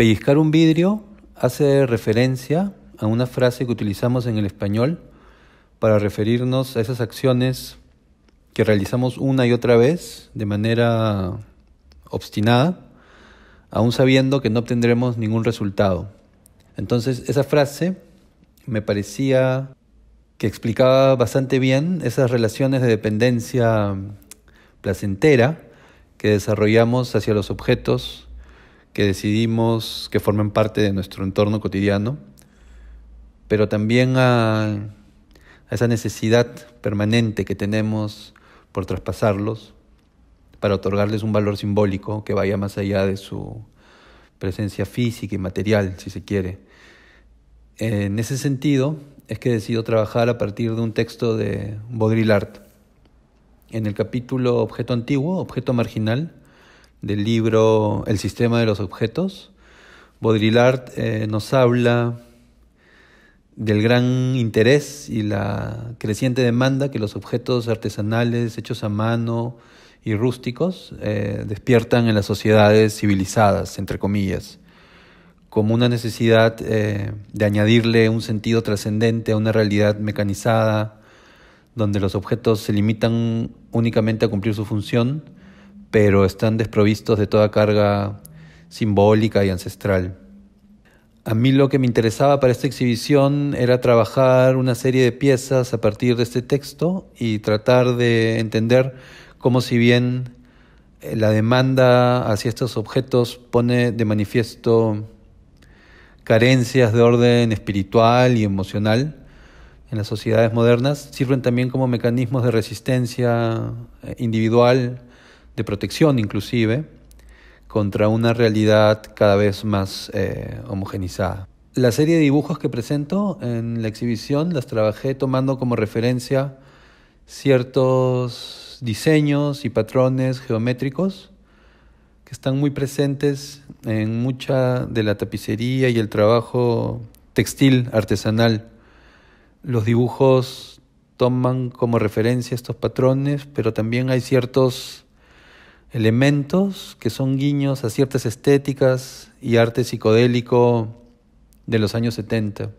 Pellizcar un vidrio hace referencia a una frase que utilizamos en el español para referirnos a esas acciones que realizamos una y otra vez de manera obstinada, aún sabiendo que no obtendremos ningún resultado. Entonces, esa frase me parecía que explicaba bastante bien esas relaciones de dependencia placentera que desarrollamos hacia los objetos que decidimos que formen parte de nuestro entorno cotidiano, pero también a, esa necesidad permanente que tenemos por traspasarlos, para otorgarles un valor simbólico que vaya más allá de su presencia física y material, si se quiere. En ese sentido, es que decido trabajar a partir de un texto de Baudrillard. En el capítulo Objeto Antiguo, Objeto Marginal, del libro El sistema de los objetos, Baudrillard eh, nos habla del gran interés y la creciente demanda que los objetos artesanales hechos a mano y rústicos eh, despiertan en las sociedades civilizadas, entre comillas, como una necesidad eh, de añadirle un sentido trascendente a una realidad mecanizada, donde los objetos se limitan únicamente a cumplir su función pero están desprovistos de toda carga simbólica y ancestral. A mí lo que me interesaba para esta exhibición era trabajar una serie de piezas a partir de este texto y tratar de entender cómo si bien eh, la demanda hacia estos objetos pone de manifiesto carencias de orden espiritual y emocional en las sociedades modernas, sirven también como mecanismos de resistencia eh, individual de protección inclusive, contra una realidad cada vez más eh, homogenizada. La serie de dibujos que presento en la exhibición las trabajé tomando como referencia ciertos diseños y patrones geométricos que están muy presentes en mucha de la tapicería y el trabajo textil artesanal. Los dibujos toman como referencia estos patrones, pero también hay ciertos elementos que son guiños a ciertas estéticas y arte psicodélico de los años 70.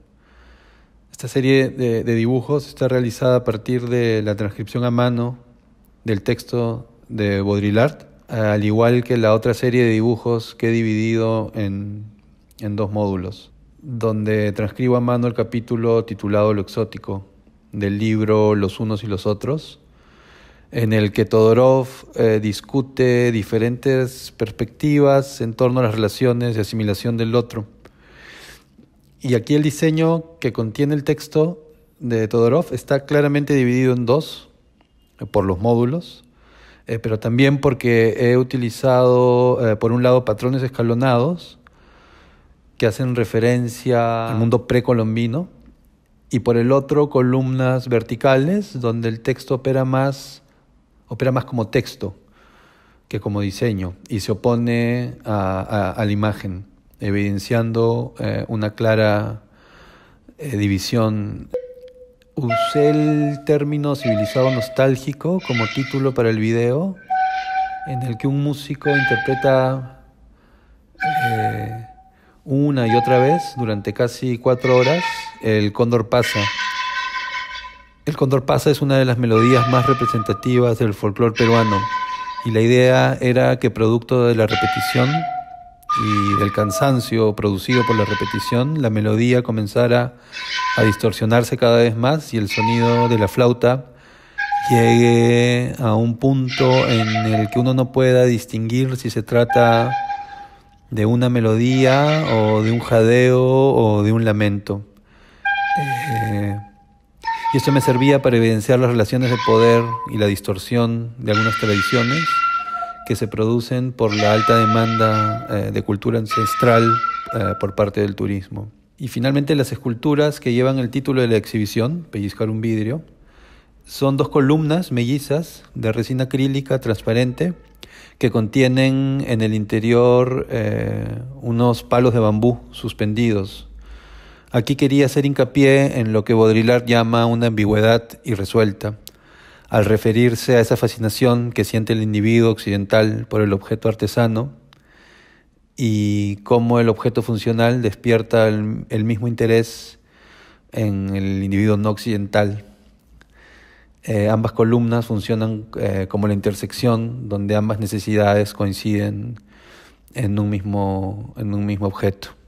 Esta serie de, dibujos está realizada a partir de la transcripción a mano del texto de Baudrillard, al igual que la otra serie de dibujos que he dividido en, en dos módulos, donde transcribo a mano el capítulo titulado Lo exótico del libro Los unos y los otros, en el que Todorov eh, discute diferentes perspectivas en torno a las relaciones de asimilación del otro. Y aquí el diseño que contiene el texto de Todorov está claramente dividido en dos, eh, por los módulos, eh, pero también porque he utilizado, por un lado, patrones escalonados que hacen referencia al mundo precolombino, y por el otro, columnas verticales, donde el texto opera más opera más como texto que como diseño y se opone a, la imagen, evidenciando eh, una clara eh, división. Usé el término civilizado nostálgico como título para el video, en el que un músico interpreta eh, una y otra vez durante casi cuatro horas el cóndor pasa. El Condor Pasa es una de las melodías más representativas del folclore peruano y la idea era que producto de la repetición y del cansancio producido por la repetición, la melodía comenzara a distorsionarse cada vez más y el sonido de la flauta llegue a un punto en el que uno no pueda distinguir si se trata de una melodía o de un jadeo o de un lamento. Eh, y esto me servía para evidenciar las relaciones de poder y la distorsión de algunas tradiciones que se producen por la alta demanda eh, de cultura ancestral eh, por parte del turismo. Y finalmente las esculturas que llevan el título de la exhibición, Pellizcar un vidrio, son dos columnas mellizas de resina acrílica transparente que contienen en el interior eh, unos palos de bambú suspendidos Aquí quería hacer hincapié en lo que Baudrillard llama una ambigüedad irresuelta, al referirse a esa fascinación que siente el individuo occidental por el objeto artesano y cómo el objeto funcional despierta el, mismo interés en el individuo no occidental. Eh, ambas columnas funcionan eh, como la intersección donde ambas necesidades coinciden en un mismo, en un mismo objeto.